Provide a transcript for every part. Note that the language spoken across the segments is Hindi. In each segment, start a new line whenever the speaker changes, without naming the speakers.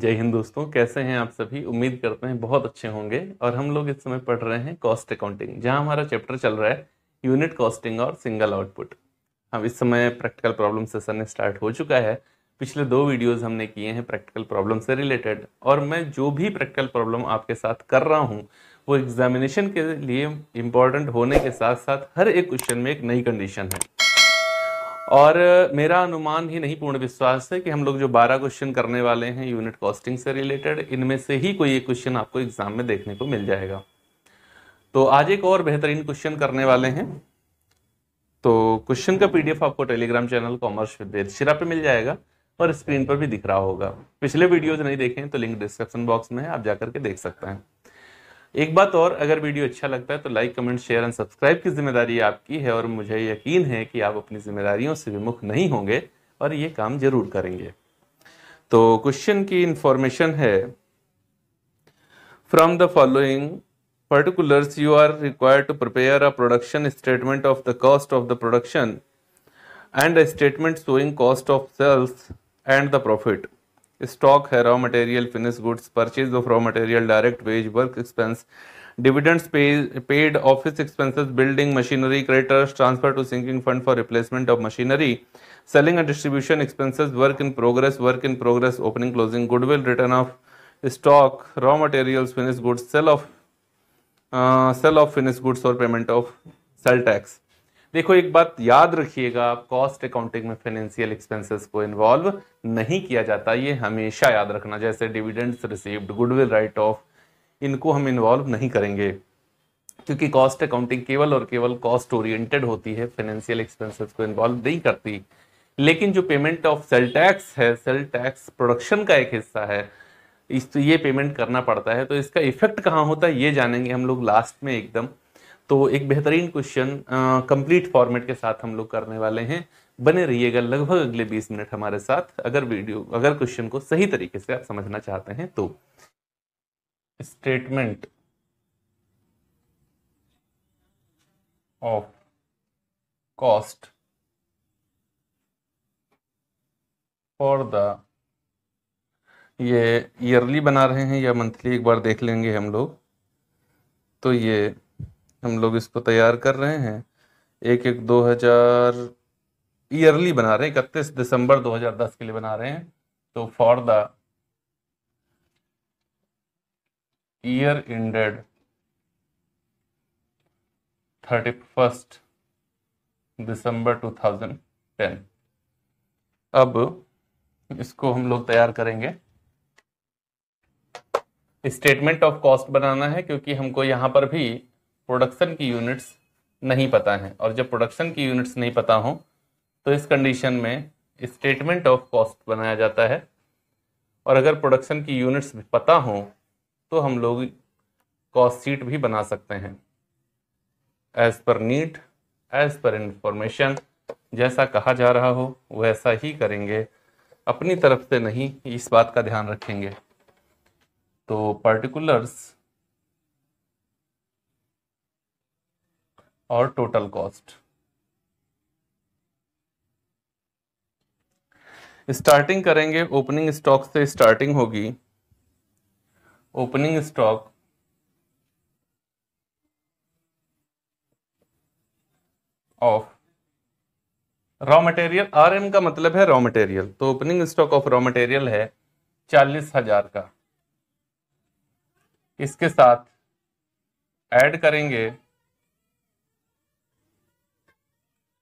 जय हिंद दोस्तों कैसे हैं आप सभी उम्मीद करते हैं बहुत अच्छे होंगे और हम लोग इस समय पढ़ रहे हैं कॉस्ट अकाउंटिंग जहां हमारा चैप्टर चल रहा है यूनिट कॉस्टिंग और सिंगल आउटपुट हम इस समय प्रैक्टिकल प्रॉब्लम सेशन स्टार्ट हो चुका है पिछले दो वीडियोस हमने किए हैं प्रैक्टिकल प्रॉब्लम से रिलेटेड और मैं जो भी प्रैक्टिकल प्रॉब्लम आपके साथ कर रहा हूँ वो एग्जामिनेशन के लिए इम्पॉर्टेंट होने के साथ साथ हर एक क्वेश्चन में एक नई कंडीशन है और मेरा अनुमान ही नहीं पूर्ण विश्वास है कि हम लोग जो 12 क्वेश्चन करने वाले हैं यूनिट कॉस्टिंग से रिलेटेड इनमें से ही कोई एक क्वेश्चन आपको एग्जाम में देखने को मिल जाएगा तो आज एक और बेहतरीन क्वेश्चन करने वाले हैं तो क्वेश्चन का पीडीएफ आपको टेलीग्राम चैनल कॉमर्स शिरा पे मिल जाएगा और स्क्रीन पर भी दिख रहा होगा पिछले वीडियोज नहीं देखें तो लिंक डिस्क्रिप्शन बॉक्स में है आप जाकर के देख सकते हैं एक बात और अगर वीडियो अच्छा लगता है तो like comment share and subscribe की जिम्मेदारी आपकी है और मुझे यकीन है कि आप अपनी जिम्मेदारियों से विमुख नहीं होंगे और ये काम जरूर करेंगे तो क्वेश्चन की इंफॉर्मेशन है from the following particulars you are required to prepare a production statement of the cost of the production and a statement showing cost of sales and the profit stock, raw material, finished goods, purchase of raw material, direct wage, work expense, dividends pay, paid, office expenses, building, machinery, creditors, transfer to sinking fund for replacement of machinery, selling and distribution expenses, work in progress, work in progress, opening, closing, goodwill, return of stock, raw materials, finished goods, sell of uh, sell of finished goods or payment of sale tax. देखो एक बात याद रखिएगा कॉस्ट अकाउंटिंग में फाइनेंशियल एक्सपेंसेस को इन्वॉल्व नहीं किया जाता ये हमेशा याद रखना जैसे dividends received goodwill write off इनको हम इन्वॉल्व नहीं करेंगे क्योंकि कॉस्ट अकाउंटिंग केवल और केवल कॉस्ट ओरिएंटेड होती है फाइनेंशियल एक्सपेंसेस को इन्वॉल्व नहीं करती लेकिन जो पेमेंट ऑफ सेल टैक्स है सेल टैक्स प्रोडक्शन का एक हिस्सा है इस तो ये पेमेंट करना पड़ता है तो इसका इफेक्ट कहाँ होता है ये जानेंगे हम लोग लास्ट में एकदम तो एक बेहतरीन क्वेश्चन कंप्लीट फॉर्मेट के साथ हम लोग करने वाले हैं बने रहिएगा लगभग अगले 20 मिनट हमारे साथ अगर वीडियो अगर क्वेश्चन को सही तरीके से आप समझना चाहते हैं तो statement of cost for the ये ईयरली बना रहे हैं या मंथली एक बार देख लेंगे हम लोग तो ये हम लोग इसको तैयार कर रहे हैं एक एक दो हजार ईयरली बना रहे हैं इकतीस दिसंबर 2010 के लिए बना रहे हैं तो for the year ended thirty first दिसंबर टू थाउजेंड टेन अब इसको हम लोग तैयार करेंगे स्टेटमेंट ऑफ कॉस्ट बनाना है क्योंकि हमको यहां पर भी प्रोडक्शन की यूनिट्स नहीं पता हैं और जब प्रोडक्शन की यूनिट्स नहीं पता हों तो इस कंडीशन में स्टेटमेंट ऑफ कॉस्ट बनाया जाता है और अगर प्रोडक्शन की यूनिट्स पता हों तो हम लोग कॉस्ट शीट भी बना सकते हैं as per need as per information जैसा कहा जा रहा हो वैसा ही करेंगे अपनी तरफ से नहीं इस बात का ध्यान रखेंगे तो पर्टिकुलर्स और टोटल कॉस्ट स्टार्टिंग करेंगे ओपनिंग स्टॉक से स्टार्टिंग होगी opening stock of raw material R M का मतलब है रॉ मटेरियल तो opening stock of raw material है चालीस हजार का इसके साथ ऐड करेंगे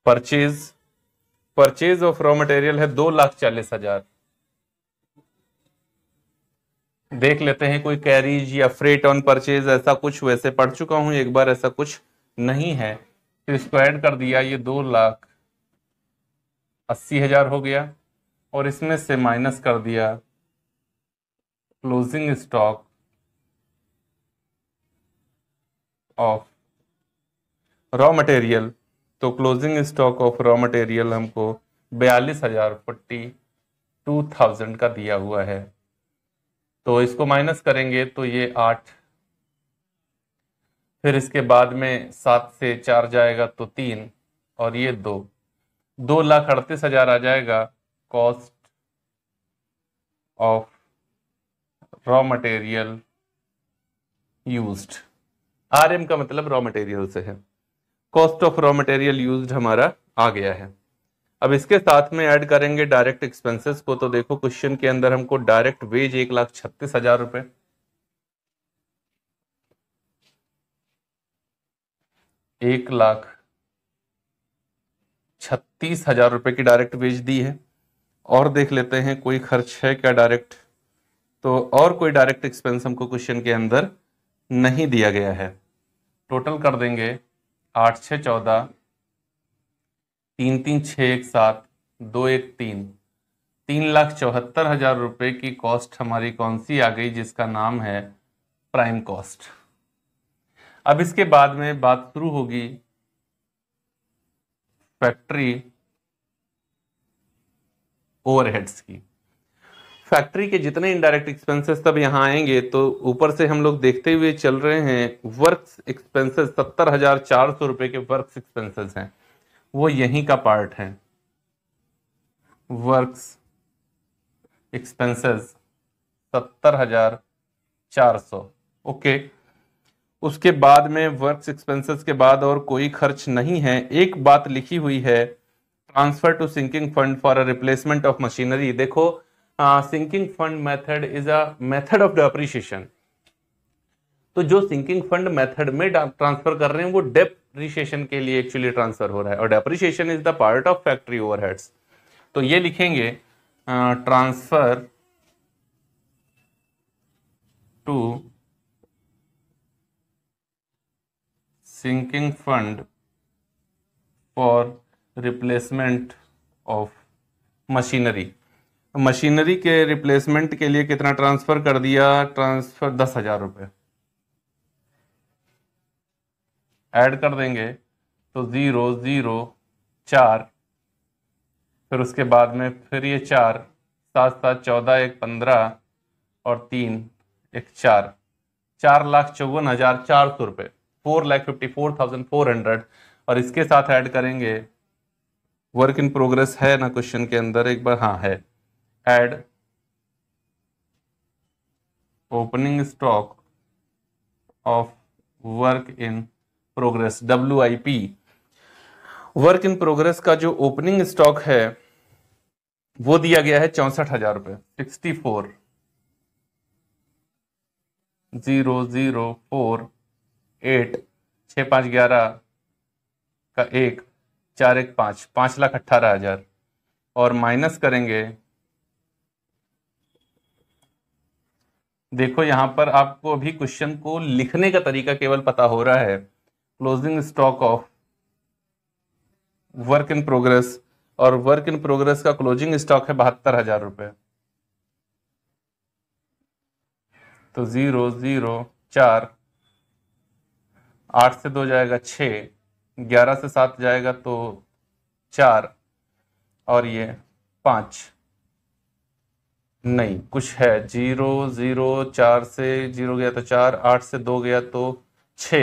purchase purchase of raw material है दो लाख चालीस हजार देख लेते हैं कोई कैरीज या फ्रेट ऑन परचेज ऐसा कुछ वैसे पढ़ चुका हूं एक बार ऐसा कुछ नहीं है तो इसको ऐड कर दिया ये दो लाख अस्सी हजार हो गया और इसमें से माइनस कर दिया closing stock of raw material तो closing stock of raw material हमको बयालीस हजार फोर्टी टू थाउजेंड का दिया हुआ है तो इसको माइनस करेंगे तो ये आठ फिर इसके बाद में सात से चार जाएगा तो तीन और ये दो दो लाख अड़तीस हजार आ जाएगा cost of raw material used RM का मतलब रॉ मटेरियल से है cost of raw material use हमारा आ गया है अब इसके साथ में ऐड करेंगे डायरेक्ट एक्सपेंसेस को तो देखो क्वेश्चन के अंदर हमको डायरेक्ट वेज एक लाख छत्तीस हजार रुपए एक लाख छत्तीस हजार रुपए की डायरेक्ट वेज दी है और देख लेते हैं कोई खर्च है क्या डायरेक्ट तो और कोई डायरेक्ट एक्सपेंस हमको क्वेश्चन के अंदर नहीं दिया गया है टोटल कर देंगे आठ छः चौदह तीन तीन छः एक सात दो एक तीन तीन लाख चौहत्तर हज़ार रुपये की कॉस्ट हमारी कौन सी आ गई जिसका नाम है प्राइम कॉस्ट अब इसके बाद में बात शुरू होगी फैक्ट्री ओवरहेड्स की फैक्ट्री के जितने इनडायरेक्ट एक्सपेंसेस तब यहाँ आएंगे तो ऊपर से हम लोग देखते हुए चल रहे हैं वर्क्स एक्सपेंसेस सत्तर हजार चार सौ रुपए के वर्क्स एक्सपेंसेस हैं वो यहीं का पार्ट है वर्क्स एक्सपेंसेस सत्तर हजार चार सौ ओके उसके बाद में वर्क्स एक्सपेंसेस के बाद और कोई खर्च नहीं है एक बात लिखी हुई है transfer to sinking fund for a replacement of machinery देखो sinking fund method is a method of depreciation तो जो सिंकिंग फंड मेथड में ट्रांसफर कर रहे हैं वो डेप्रिशिएशन के लिए एक्चुअली ट्रांसफर हो रहा है और depreciation is the part of factory overheads तो ये लिखेंगे transfer to sinking fund for replacement of machinery machinery के रिप्लेसमेंट के लिए कितना ट्रांसफ़र कर दिया ट्रांसफ़र दस हज़ार रुपये ऐड कर देंगे तो ज़ीरो ज़ीरो चार फिर उसके बाद में फिर ये चार सात सात चौदह एक पंद्रह और तीन एक चार चार लाख चौवन हज़ार चार सौ रुपये four lakh fifty four thousand four hundred और इसके साथ ऐड करेंगे वर्क इन प्रोग्रेस है ना क्वेश्चन के अंदर एक बार हाँ है add opening stock of work in progress W I P work in progress का जो ओपनिंग स्टॉक है वो दिया गया है चौसठ हजार रुपए sixty four zero zero four eight छ पाँच ग्यारह का एक चार एक पाँच पाँच लाख अट्ठारह हजार और माइनस करेंगे देखो यहां पर आपको अभी क्वेश्चन को लिखने का तरीका केवल पता हो रहा है closing stock of work in progress और वर्क इन प्रोग्रेस का क्लोजिंग स्टॉक है बहत्तर हजार रुपए तो जीरो जीरो चार आठ से दो जाएगा छ ग्यारह से सात जाएगा तो चार और ये पांच नहीं कुछ है जीरो जीरो चार से जीरो गया तो चार आठ से दो गया तो छ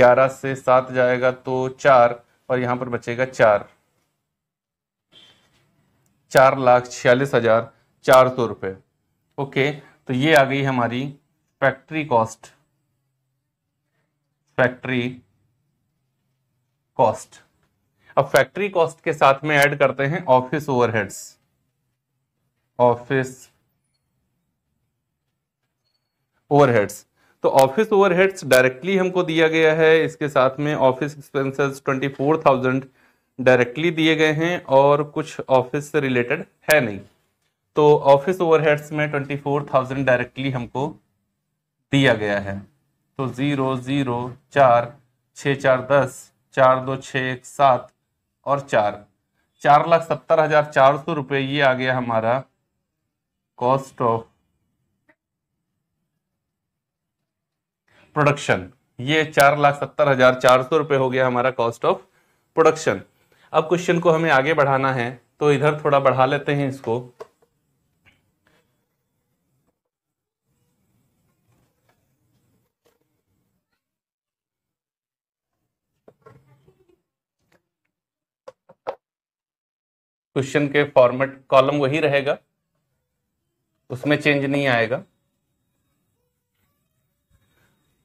ग्यारह से सात जाएगा तो चार और यहां पर बचेगा चार चार लाख छियालीस हजार चार सौ रुपए ओके तो ये आ गई हमारी फैक्ट्री कॉस्ट फैक्ट्री कॉस्ट अब फैक्ट्री कॉस्ट के साथ में ऐड करते हैं ऑफिस ओवरहेड्स ऑफिस ओवरहेड्स तो ऑफिस ओवरहेड्स डायरेक्टली हमको दिया गया है इसके साथ में office expenses twenty four thousand directly दिए गए हैं और कुछ ऑफिस से रिलेटेड है नहीं तो ऑफिस ओवरहेड्स में ट्वेंटी फोर थाउजेंड डायरेक्टली हमको दिया गया है तो ज़ीरो ज़ीरो चार छः चार दस चार दो छः एक सात और चार चार लाख सत्तर हज़ार चार सौ रुपये ये आ गया हमारा कॉस्ट ऑफ प्रोडक्शन ये चार लाख सत्तर हजार चार सौ रुपये हो गया हमारा कॉस्ट ऑफ प्रोडक्शन अब क्वेश्चन को हमें आगे बढ़ाना है तो इधर थोड़ा बढ़ा लेते हैं इसको क्वेश्चन के फॉर्मेट कॉलम वही रहेगा उसमें चेंज नहीं आएगा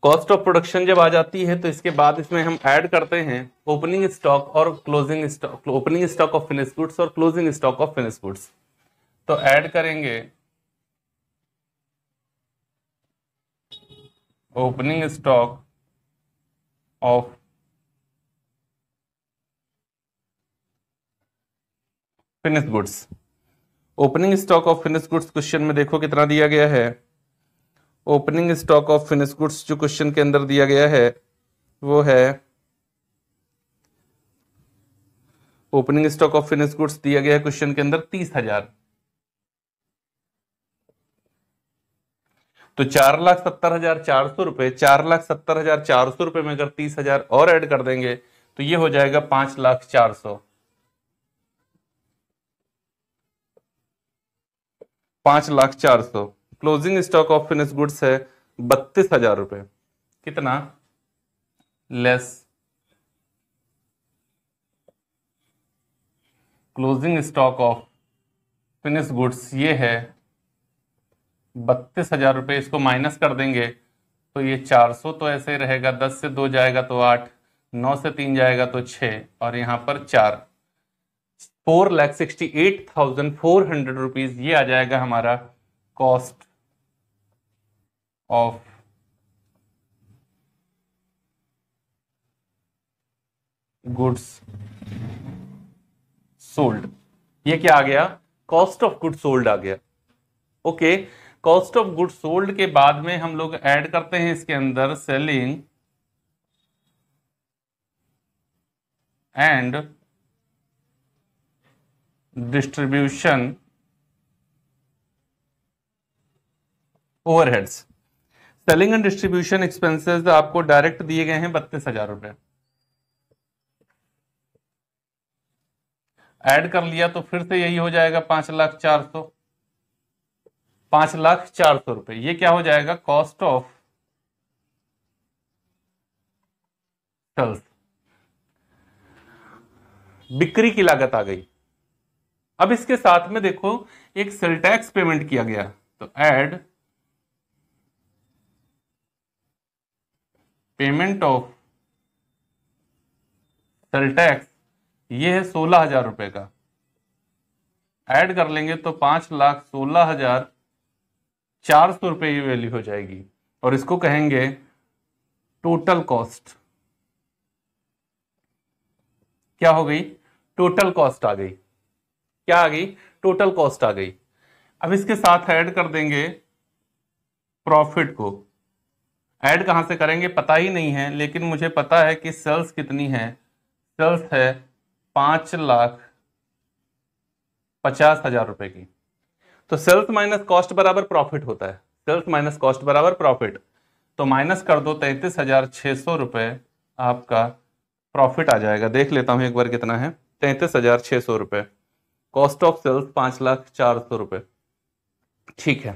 कॉस्ट ऑफ प्रोडक्शन जब आ जाती है तो इसके बाद इसमें हम ऐड करते हैं ओपनिंग स्टॉक और closing stock opening stock of finish goods और closing stock of finish goods तो ऐड करेंगे opening stock of finish goods opening stock of finish goods question में देखो कितना दिया गया है opening stock of finish goods जो क्वेश्चन के अंदर दिया गया है वो है opening stock of finish goods दिया गया है क्वेश्चन के अंदर तीस हजार तो चार लाख सत्तर हजार चार सौ रुपए चार लाख सत्तर हजार चार सौ रुपए में अगर तीस हजार और ऐड कर देंगे तो ये हो जाएगा पांच लाख चार सौ पांच लाख चार सौ closing stock of finish goods है बत्तीस हजार रुपए कितना less closing stock of finish goods ये है बत्तीस हजार रुपये इसको माइनस कर देंगे तो ये चार सौ तो ऐसे ही रहेगा दस से दो जाएगा तो आठ नौ से तीन जाएगा तो छह और यहां पर चार four lakh sixty eight thousand four hundred rupees ये आ जाएगा हमारा कॉस्ट of goods sold ये क्या आ गया कॉस्ट ऑफ गुड सोल्ड आ गया okay cost of good sold के बाद में हम लोग ऐड करते हैं इसके अंदर selling and distribution overheads selling and distribution expenses आपको डायरेक्ट दिए गए हैं बत्तीस हजार रुपए एड कर लिया तो फिर से यही हो जाएगा पांच लाख चार सौ पांच लाख चार सौ रुपए ये क्या हो जाएगा कॉस्ट ऑफ सेल्स बिक्री की लागत आ गई अब इसके साथ में देखो एक सेल टैक्स पेमेंट किया गया तो add payment of sale tax ये है सोलह हजार रुपये का ऐड कर लेंगे तो पांच लाख सोलह हजार चार सौ रुपये की वैल्यू हो जाएगी और इसको कहेंगे टोटल कॉस्ट क्या हो गई टोटल कॉस्ट आ गई क्या आ गई टोटल कॉस्ट आ गई अब इसके साथ ऐड कर देंगे प्रॉफिट को ऐड कहाँ से करेंगे पता ही नहीं है लेकिन मुझे पता है कि सेल्स कितनी है सेल्स है पाँच लाख पचास हजार रुपये की तो सेल्स माइनस कॉस्ट बराबर प्रॉफिट होता है सेल्स माइनस कॉस्ट बराबर प्रॉफिट तो माइनस कर दो तैंतीस हजार छः सौ रुपये आपका प्रॉफिट आ जाएगा देख लेता हूँ एक बार कितना है तैंतीस हजार छः सौ रुपये कॉस्ट ऑफ सेल्स पाँच लाख चार सौ रुपये ठीक है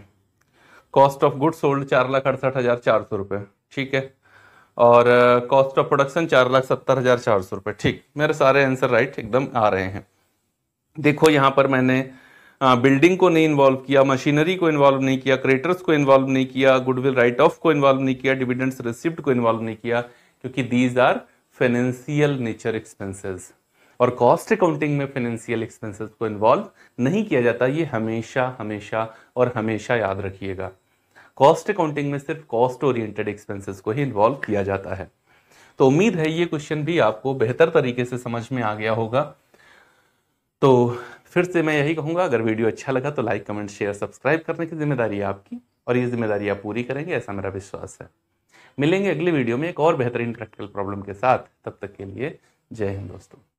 कॉस्ट ऑफ गुड सोल्ड चार लाख अड़सठ हज़ार चार सौ रुपये ठीक है और कॉस्ट ऑफ प्रोडक्शन चार लाख सत्तर हज़ार चार सौ रुपये ठीक मेरे सारे आंसर राइट एकदम आ रहे हैं देखो यहाँ पर मैंने बिल्डिंग को नहीं इन्वॉल्व किया मशीनरी को इन्वॉल्व नहीं किया क्रेटर्स को इन्वॉल्व नहीं किया गुडविल राइट ऑफ को इन्वॉल्व नहीं किया डिविडेंड्स रिसिप्ट को इन्वॉल्व नहीं किया क्योंकि these are financial nature expenses और कॉस्ट अकाउंटिंग में फाइनेंशियल एक्सपेंसेस को इन्वॉल्व नहीं किया जाता ये हमेशा हमेशा और हमेशा याद रखिएगा कॉस्ट अकाउंटिंग में सिर्फ कॉस्ट ओरिएंटेड एक्सपेंसेस को ही इन्वॉल्व किया जाता है तो उम्मीद है ये क्वेश्चन भी आपको बेहतर तरीके से समझ में आ गया होगा तो फिर से मैं यही कहूँगा अगर वीडियो अच्छा लगा तो लाइक कमेंट शेयर सब्सक्राइब करने की जिम्मेदारी आपकी और ये जिम्मेदारी आप पूरी करेंगे ऐसा मेरा विश्वास है मिलेंगे अगले वीडियो में एक और बेहतरीन प्रैक्टिकल प्रॉब्लम के साथ तब तक के लिए जय हिंद दोस्तों